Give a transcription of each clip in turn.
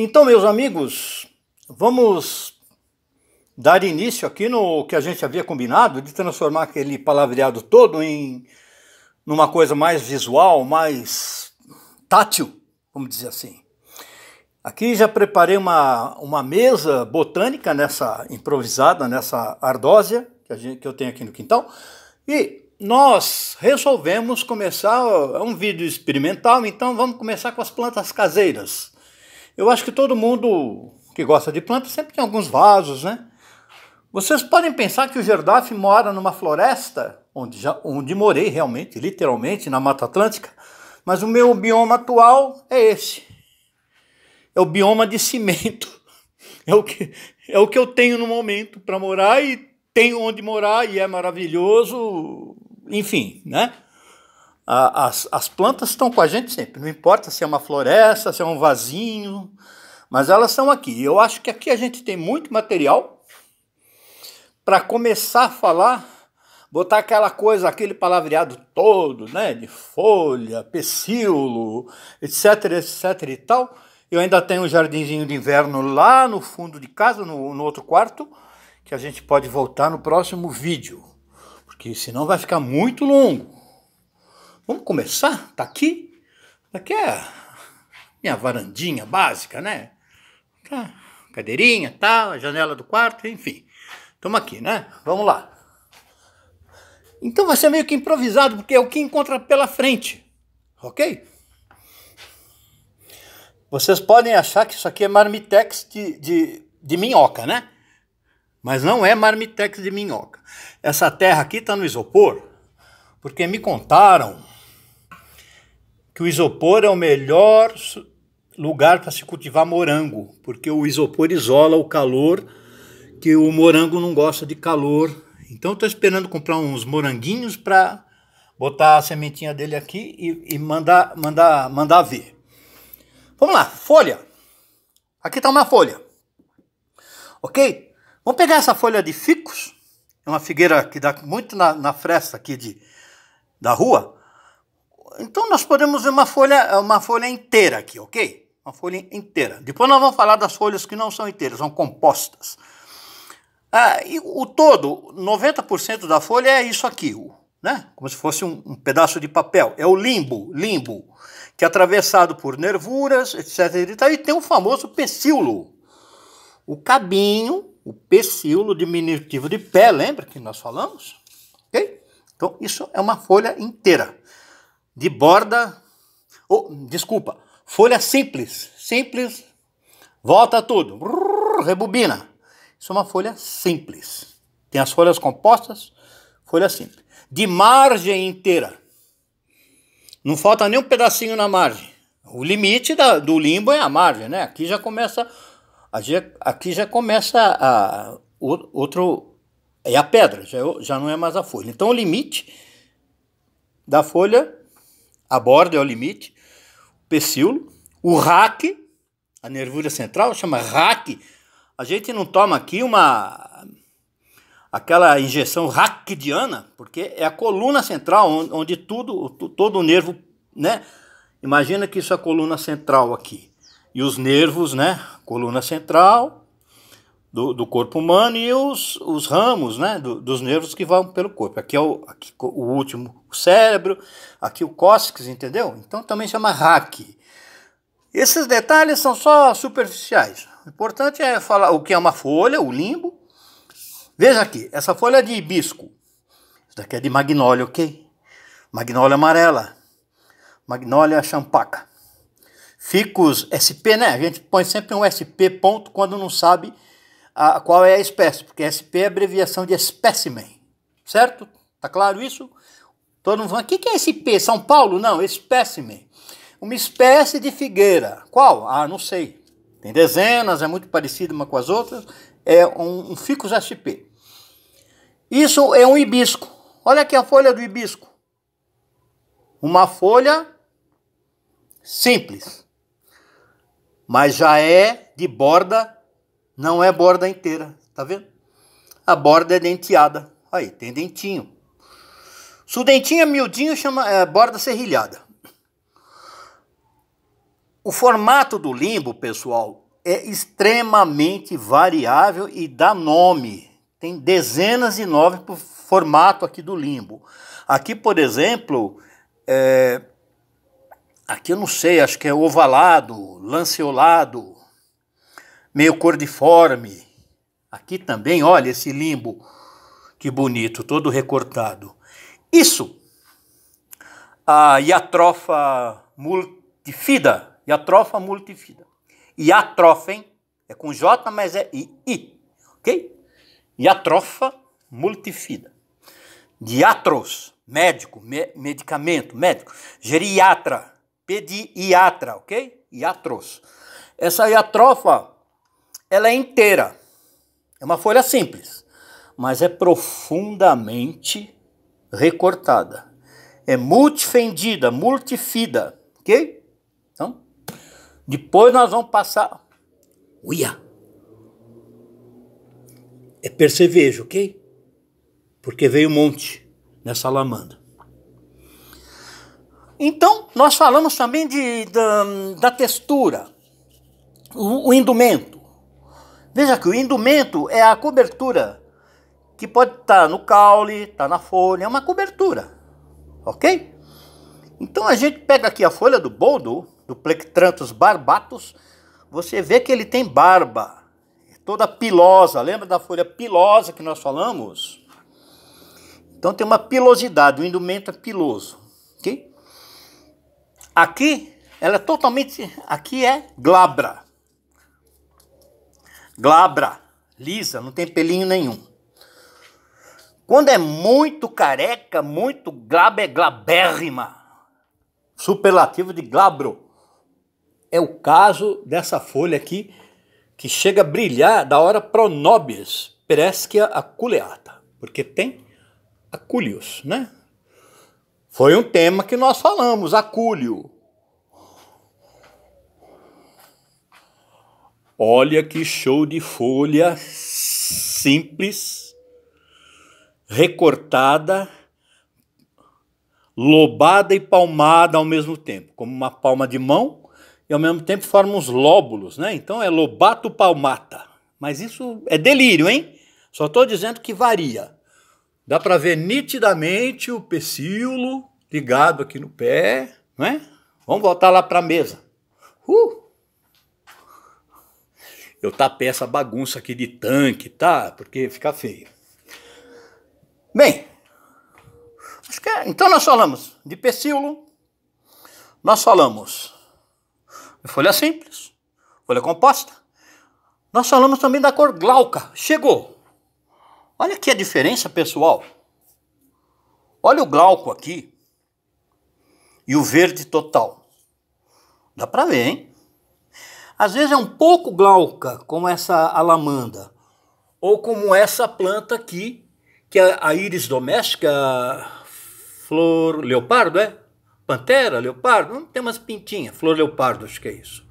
Então, meus amigos, vamos dar início aqui no que a gente havia combinado de transformar aquele palavreado todo em numa coisa mais visual, mais tátil, vamos dizer assim. Aqui já preparei uma, uma mesa botânica nessa improvisada, nessa ardósia que, gente, que eu tenho aqui no quintal. E nós resolvemos começar, é um vídeo experimental, então vamos começar com as plantas caseiras eu acho que todo mundo que gosta de plantas sempre tem alguns vasos, né? Vocês podem pensar que o Gerdaf mora numa floresta, onde, já, onde morei realmente, literalmente, na Mata Atlântica, mas o meu bioma atual é esse. É o bioma de cimento. É o que, é o que eu tenho no momento para morar e tenho onde morar e é maravilhoso, enfim, né? As, as plantas estão com a gente sempre, não importa se é uma floresta, se é um vasinho, mas elas estão aqui. Eu acho que aqui a gente tem muito material para começar a falar, botar aquela coisa, aquele palavreado todo, né, de folha, pecíolo, etc, etc e tal. Eu ainda tenho um jardinzinho de inverno lá no fundo de casa, no, no outro quarto, que a gente pode voltar no próximo vídeo, porque senão vai ficar muito longo. Vamos começar? Tá aqui? Aqui é a minha varandinha básica, né? Tá, cadeirinha, tal, tá, a janela do quarto, enfim. Estamos aqui, né? Vamos lá. Então vai ser meio que improvisado, porque é o que encontra pela frente, ok? Vocês podem achar que isso aqui é marmitex de, de, de minhoca, né? Mas não é marmitex de minhoca. Essa terra aqui está no isopor, porque me contaram que o isopor é o melhor lugar para se cultivar morango, porque o isopor isola o calor, que o morango não gosta de calor. Então estou esperando comprar uns moranguinhos para botar a sementinha dele aqui e, e, mandar, mandar, mandar ver. Vamos lá, folha. Aqui está uma folha. Ok? Vamos pegar essa folha de ficus. É uma figueira que dá muito na, na fresta aqui de, da rua. Então nós podemos ver uma folha, uma folha inteira aqui, ok? Uma folha inteira. Depois nós vamos falar das folhas que não são inteiras, são compostas. Ah, e o todo, 90% da folha é isso aqui, né? como se fosse um, um, pedaço de papel. É o limbo, limbo, que é atravessado por nervuras, etc. E, tem o famoso pecíolo. O cabinho, o pecíolo, diminutivo de pé, lembra que nós falamos? ok? Então, isso é uma folha inteira de borda. Oh, desculpa, folha simples. Simples, volta tudo, rebobina. Isso é uma folha simples. Tem as folhas compostas, folha simples. De margem inteira. Não falta nem um pedacinho na margem. O limite da, do limbo é a margem, né? Aqui já começa. Aqui já começa a, outro. É a pedra, já, é já não é mais a folha. Então o limite da folha a borda é o limite, o pecíolo, o raque, a nervura central, chama raque. A gente não toma aqui uma aquela injeção raquidiana, porque é a coluna central onde, onde tudo, todo o nervo, né? Imagina que isso é a coluna central aqui. E os nervos, né? Coluna central, do, do corpo humano e os, os ramos né, do, dos nervos que vão pelo corpo. Aqui é o, aqui, o último, o cérebro, aqui o cóccix, entendeu? Então também chama raque. Esses detalhes são só superficiais. O importante é falar o que é uma folha, o limbo. Veja aqui, essa folha é de hibisco. Isso daqui é de magnólia, ok? Magnólia amarela. Magnólia champaca. Ficus SP, né? A gente põe sempre um SP ponto quando não sabe a, qual é a espécie, porque SP é abreviação de espécimen, certo? Tá claro isso? Todo mundo falando, o que, que é SP? São Paulo? Não, espécimen. Uma espécie de figueira. Qual? Ah, não sei. Tem dezenas, é muito parecida uma com as outras. É um, um ficus SP. Isso é um hibisco. Olha aqui a folha do hibisco. Uma folha simples, mas já é de borda não é borda inteira, tá vendo? A borda é denteada. Aí, tem dentinho. Se o dentinho é miudinho, chama é, borda serrilhada. O formato do limbo, pessoal, é extremamente variável e dá nome. Tem dezenas de nomes para o formato aqui do limbo. Aqui, por exemplo, é... aqui eu não sei, acho que é ovalado, lanceolado, meio cordiforme. Aqui também, olha esse limbo, que bonito, todo recortado. Isso, a iatrofa multifida, iatrofa multifida. Iatrofa, hein? É com J, mas é I, I ok? Iatrofa multifida. Diatros, médico, me, medicamento, médico. Geriatra, pediatra, ok? Iatros. Essa iatrofa ela é inteira. É uma folha simples, mas é profundamente recortada. É multifendida, multifida, ok? Então, depois nós vamos passar. Uia! É percevejo, ok? Porque veio um monte nessa lamanda. Então, nós falamos também de, da, da textura, o, o indumento. Veja que o indumento é a cobertura, que pode estar tá no caule, está na folha, é uma cobertura, ok? Então a gente pega aqui a folha do boldo, do Plectrantus barbatus, você vê que ele tem barba, é toda pilosa, lembra da folha pilosa que nós falamos? Então tem uma pilosidade, o indumento é piloso, ok? Aqui, ela é totalmente, aqui é glabra, glabra, lisa, não tem pelinho nenhum. Quando é muito careca, muito glaba é glabérrima. Superlativo de glabro. É o caso dessa folha aqui, que chega a brilhar da hora Pronobis, Peresquia aculeata, porque tem acúlios, né? Foi um tema que nós falamos, acúlio. Olha que show de folha simples, recortada, lobada e palmada ao mesmo tempo, como uma palma de mão e ao mesmo tempo forma uns lóbulos, né? Então é lobato palmata. Mas isso é delírio, hein? Só estou dizendo que varia. Dá para ver nitidamente o pecíolo ligado aqui no pé, né? Vamos voltar lá para a mesa. Uh! eu tapei essa bagunça aqui de tanque, tá? Porque fica feio. Bem, acho que é, então nós falamos de pecíolo, nós falamos de folha simples, folha composta, nós falamos também da cor glauca. Chegou! Olha aqui a diferença, pessoal. Olha o glauco aqui e o verde total. Dá para ver, hein? Às vezes é um pouco glauca, como essa alamanda, ou como essa planta aqui, que é a íris doméstica, flor leopardo, é? Pantera, leopardo, não tem umas pintinhas, flor leopardo, acho que é isso.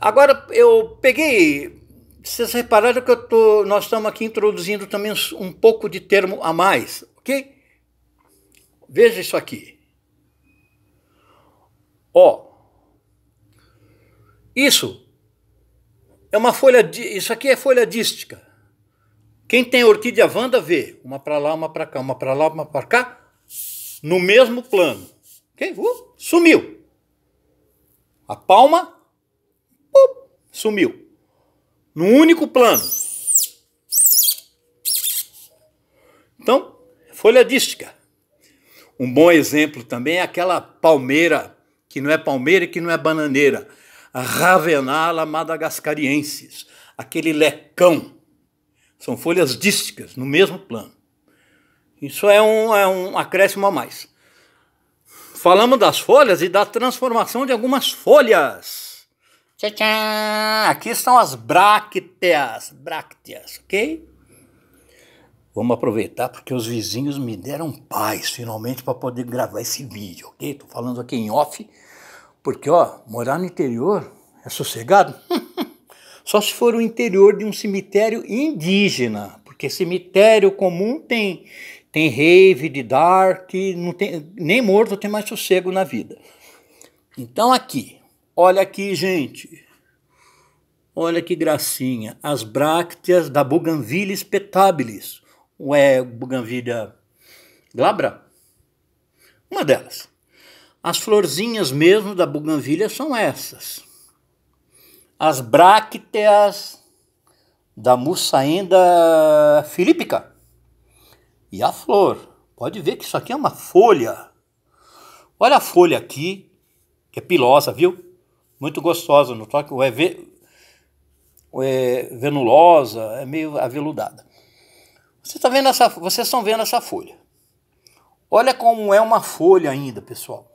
Agora, eu peguei, vocês repararam que eu tô, nós estamos aqui introduzindo também um pouco de termo a mais, ok? Veja isso aqui. Ó, isso é uma folha, isso aqui é folha dística. Quem tem orquídea vanda vê uma para lá, uma para cá, uma para lá, uma para cá, no mesmo plano. Quem uh, sumiu? A palma uh, sumiu. Num único plano. Então, folha dística. Um bom exemplo também é aquela palmeira que não é palmeira e que não é bananeira Ravenala madagascariensis, aquele lecão. São folhas dísticas, no mesmo plano. Isso é um, é um acréscimo a mais. Falamos das folhas e da transformação de algumas folhas. Aqui estão as brácteas, brácteas, ok? Vamos aproveitar porque os vizinhos me deram paz finalmente para poder gravar esse vídeo, ok? Estou falando aqui em off porque, ó, morar no interior é sossegado? Só se for o interior de um cemitério indígena, porque cemitério comum tem tem rave de dark, não tem, nem morto tem mais sossego na vida. Então aqui, olha aqui, gente. Olha que gracinha, as brácteas da Bougainville spetabilis. Ou é Bougainvillea glabra? Uma delas. As florzinhas mesmo da buganvília são essas. As brácteas da mussaenda filípica. E a flor. Pode ver que isso aqui é uma folha. Olha a folha aqui, que é pilosa, viu? Muito gostosa no toque. É, ve... é venulosa, é meio aveludada. Você tá vendo essa, vocês estão vendo essa folha. Olha como é uma folha ainda, pessoal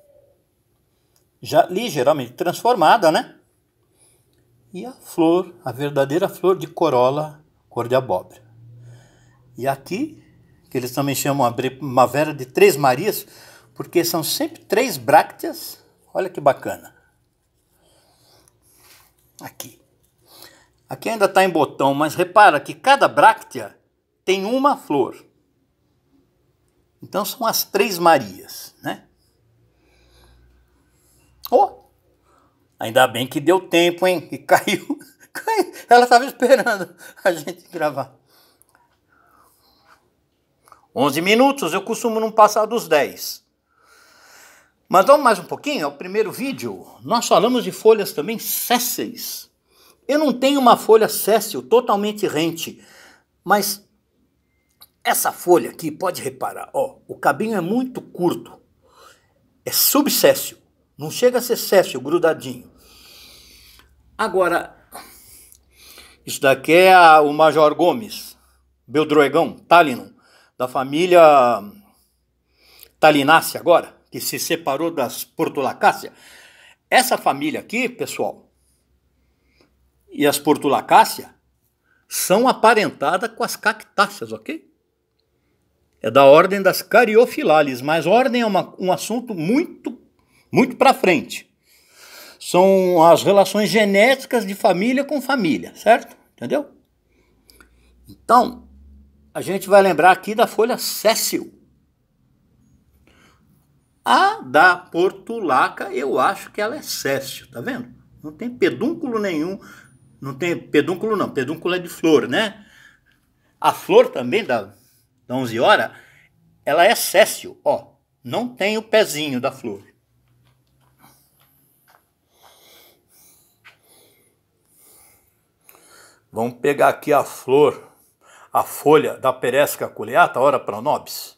já ligeiramente transformada, né? E a flor, a verdadeira flor de corola cor de abóbora. E aqui, que eles também chamam a primavera de Três Marias, porque são sempre três brácteas. Olha que bacana. Aqui. Aqui ainda está em botão, mas repara que cada bráctea tem uma flor. Então são as Três Marias. Oh, ainda bem que deu tempo, hein? E caiu. caiu. Ela estava esperando a gente gravar. 11 minutos, eu costumo não passar dos 10. Mas vamos mais um pouquinho ao é primeiro vídeo. Nós falamos de folhas também sésseis. Eu não tenho uma folha sessil totalmente rente, mas essa folha aqui, pode reparar, ó, o cabinho é muito curto, é subsessil. Não chega a ser séssil, grudadinho. Agora, isso daqui é a, o Major Gomes, Beldroegão, Talino, da família Talinácea agora, que se separou das Portulacácea. Essa família aqui, pessoal, e as Portulacácea, são aparentadas com as cactáceas, ok? É da ordem das cariofilales, mas ordem é uma, um assunto muito muito para frente. São as relações genéticas de família com família, certo? Entendeu? Então, a gente vai lembrar aqui da folha Cécil. A da portulaca, eu acho que ela é Cécil, tá vendo? Não tem pedúnculo nenhum, não tem pedúnculo não, pedúnculo é de flor, né? A flor também da, da 11 horas, ela é Cécil, ó, não tem o pezinho da flor. Vamos pegar aqui a flor, a folha da peresca culeata, ora nobis.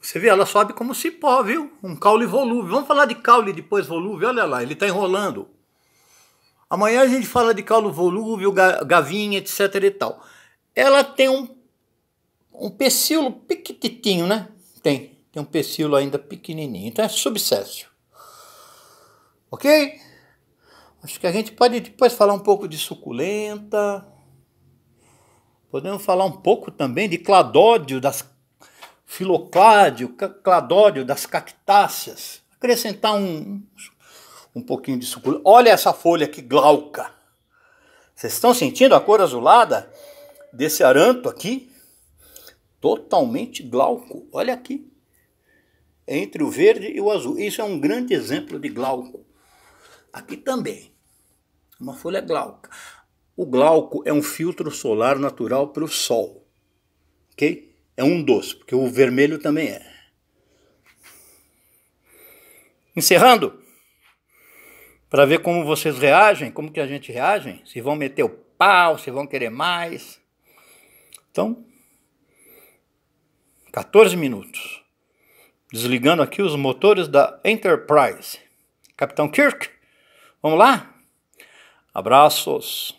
Você vê, ela sobe como cipó, viu? Um caule volúvel. Vamos falar de caule depois volúvel, olha lá, ele está enrolando. Amanhã a gente fala de caule volúvel, gavinha, etc e tal. Ela tem um, um pecíolo pequititinho, né? Tem, tem um pecíolo ainda pequenininho. Então é subsessio. Ok? Acho que a gente pode depois falar um pouco de suculenta. Podemos falar um pouco também de cladódio, das filocládio, cladódio, das cactáceas. Acrescentar um, um pouquinho de suculenta. Olha essa folha aqui, glauca. Vocês estão sentindo a cor azulada desse aranto aqui? Totalmente glauco. Olha aqui. entre o verde e o azul. Isso é um grande exemplo de glauco. Aqui também, uma folha glauca. O glauco é um filtro solar natural para o sol, ok? É um doce, porque o vermelho também é. Encerrando, para ver como vocês reagem, como que a gente reage, se vão meter o pau, se vão querer mais. Então, 14 minutos. Desligando aqui os motores da Enterprise. Capitão Kirk. Vamos lá? Abraços!